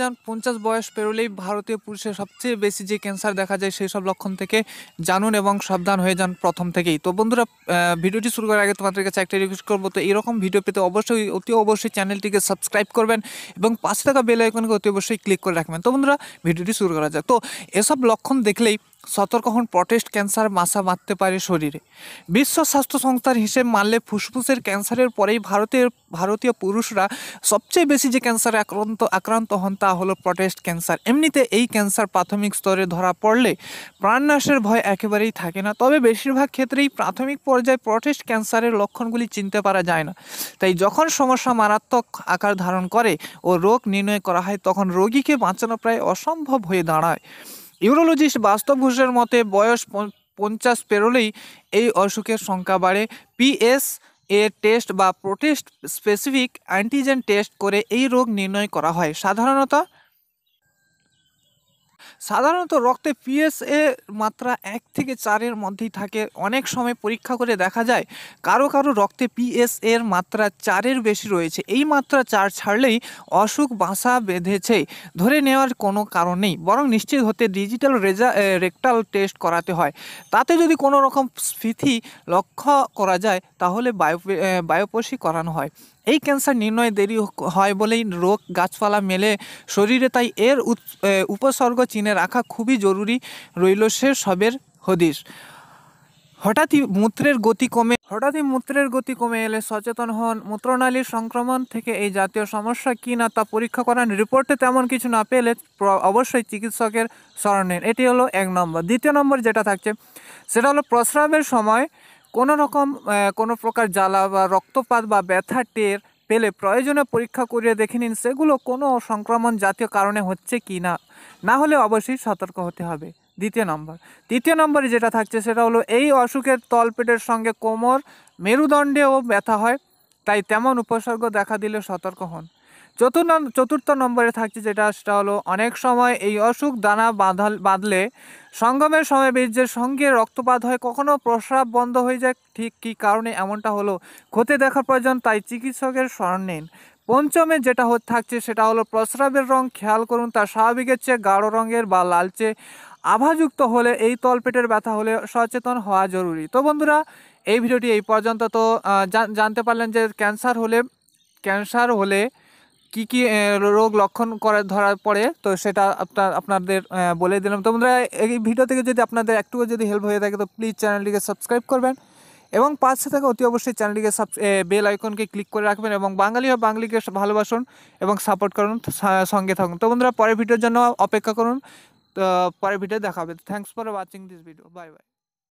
যান পঞ্চাশ বয়স পেরোলেই ভারতীয় পুরুষের সবচেয়ে বেশি যে ক্যান্সার দেখা যায় সেই সব লক্ষণ থেকে জানুন এবং সাবধান হয়ে যান প্রথম থেকেই তো বন্ধুরা ভিডিওটি শুরু করার আগে তোমাদের কাছে একটা রিকোয়েস্ট করবো তো এরকম ভিডিও পেতে অবশ্যই অতি অবশ্যই চ্যানেলটিকে সাবস্ক্রাইব করবেন এবং পাঁচ টাকা বেল আইকনকে অতি অবশ্যই ক্লিক করে রাখবেন তো বন্ধুরা ভিডিওটি শুরু করা যাক তো এসব লক্ষণ দেখলেই সতর্ক হন প্রটেস্ট ক্যান্সার মাসা মারতে পারে শরীরে বিশ্ব স্বাস্থ্য সংস্থার হিসেব মানলে ফুসফুসের ক্যান্সারের পরেই ভারতের ভারতীয় পুরুষরা সবচেয়ে বেশি যে ক্যান্সারে আক্রান্ত আক্রান্ত হন তা হলো প্রটেস্ট ক্যান্সার এমনিতে এই ক্যান্সার প্রাথমিক স্তরে ধরা পড়লে প্রাণনাশের ভয় একেবারেই থাকে না তবে বেশিরভাগ ক্ষেত্রেই প্রাথমিক পর্যায়ে প্রটেস্ট ক্যান্সারের লক্ষণগুলি চিনতে পারা যায় না তাই যখন সমস্যা মারাত্মক আকার ধারণ করে ও রোগ নির্ণয় করা হয় তখন রোগীকে বাঁচানো প্রায় অসম্ভব হয়ে দাঁড়ায় ইউরোলজিস্ট বাস্তব ঘোষের মতে বয়স পঞ্চাশ পেরোলেই এই অসুখের সংখ্যা বাড়ে পিএস এ টেস্ট বা প্রোটেস্ট স্পেসিফিক অ্যান্টিজেন টেস্ট করে এই রোগ নির্ণয় করা হয় সাধারণত সাধারণত রক্তে পিএসএ মাত্রা এক থেকে চারের মধ্যেই থাকে অনেক সময় পরীক্ষা করে দেখা যায় কারো কারো রক্তে পিএসএর মাত্রা চারের বেশি রয়েছে এই মাত্রা চার ছাড়লেই অসুখ বাসা বেঁধেছে ধরে নেওয়ার কোনো কারণ নেই বরং নিশ্চিত হতে ডিজিটাল রেজা রেকটাল টেস্ট করাতে হয় তাতে যদি কোনো রকম স্ফীতি লক্ষ্য করা যায় তাহলে বায়ো বায়োপসি করানো হয় এই ক্যান্সার নির্ণয়ে দেরি হয় বলেই রোগ গাছপালা মেলে শরীরে তাই এর উপসর্গ চিনে রাখা খুবই জরুরি রইল সে সবের হদিশ হঠাৎই মূত্রের গতি কমে হঠাৎই মূত্রের গতি কমে এলে সচেতন হন মূত্রনালীর সংক্রমণ থেকে এই জাতীয় সমস্যা কী না তা পরীক্ষা করান রিপোর্টে তেমন কিছু না পেলে অবশ্যই চিকিৎসকের স্মরণ নেন এটি হলো এক নম্বর দ্বিতীয় নম্বর যেটা থাকছে সেটা হলো প্রস্রাবের সময় কোনো রকম কোনো প্রকার জ্বালা বা রক্তপাত বা ব্যথা টের পেলে প্রয়োজনে পরীক্ষা করিয়ে দেখে নিন সেগুলো কোনো সংক্রমণ জাতীয় কারণে হচ্ছে কি না না হলে অবশ্যই সতর্ক হতে হবে দ্বিতীয় নম্বর তৃতীয় নম্বরে যেটা থাকছে সেটা হলো এই অসুখের তলপেটের সঙ্গে কোমর মেরুদণ্ডেও ব্যথা হয় তাই তেমন উপসর্গ দেখা দিলে সতর্ক হন চতুর্থ চতুর্থ নম্বরে থাকছে যেটা সেটা হলো অনেক সময় এই অসুখ দানা বাঁধাল বাঁধলে সঙ্গমের সময় বীর্যের সঙ্গে রক্তপাত হয় কখনও প্রস্রাব বন্ধ হয়ে যায় ঠিক কি কারণে এমনটা হলো ক্ষতি দেখা প্রয়োজন তাই চিকিৎসকের স্মরণ নিন পঞ্চমে যেটা থাকছে সেটা হলো প্রস্রাবের রং খেয়াল করুন তার স্বাভাবিকের চেয়ে গাঢ় রঙের বা লালচে আভাযুক্ত হলে এই তলপেটের ব্যথা হলে সচেতন হওয়া জরুরি তো বন্ধুরা এই ভিডিওটি এই পর্যন্ত তো জানতে পারলেন যে ক্যান্সার হলে ক্যান্সার হলে কি কি রোগ লক্ষণ করে ধরার পরে তো সেটা আপনার আপনাদের বলে দিলাম তো বন্ধুরা এই ভিডিও থেকে যদি আপনাদের একটুও যদি হেল্প হয়ে থাকে তো প্লিজ চ্যানেলটিকে সাবস্ক্রাইব করবেন এবং পাশে থাকা অতি অবশ্যই চ্যানেলটিকে সাব বেল আইকনকে ক্লিক করে রাখবেন এবং বাঙালি বা বাঙালিকে ভালোবাসুন এবং সাপোর্ট করুন সঙ্গে থাকুন তো বন্ধুরা পরের ভিডিওর জন্য অপেক্ষা করুন তো পরের ভিডিও দেখাবে thanks for watching this video bye by